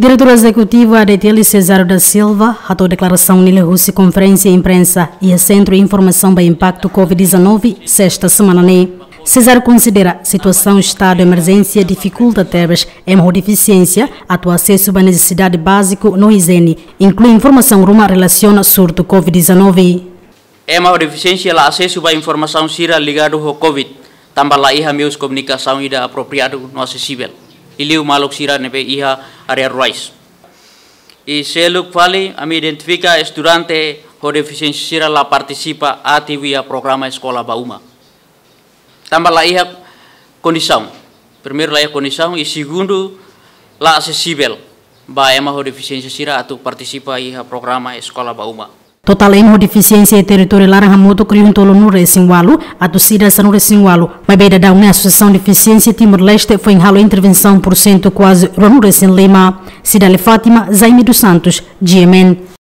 Diretor executivo ADTL Cesário da Silva atou declaração Nila Russi Conferência Imprensa e a Centro de Informação para Impacto Covid-19, sexta semana. Né? Cesário considera situação estado de emergência dificulta é uma deficiência ato acesso à necessidade básico no ISENI, inclui informação ruma relaciona surto Covid-19. É uma deficiência ela acesso à informação sira ligado ao Covid, também lá meus comunicação ida apropriado no acessível. iliu maluk sira nepe iha area rice. I seluk vali, ami identifica estudiante ho deficiencia sira la participa ativi a programa escola bauma. Tambah la iha condição. Primeiro la iha condição isi segundo la acessível. Ba ema ho deficiencia sira atu participa iha programa eskola bauma. Total em deficiência território ramoto criou tolo no Recingualo, a torcida no Recingualo. Mas beira da uma associação de deficiência Timor-Leste foi em ralo intervenção por cento quase Ronures em Lima. Cidade Fátima, Zaime dos Santos, GMN.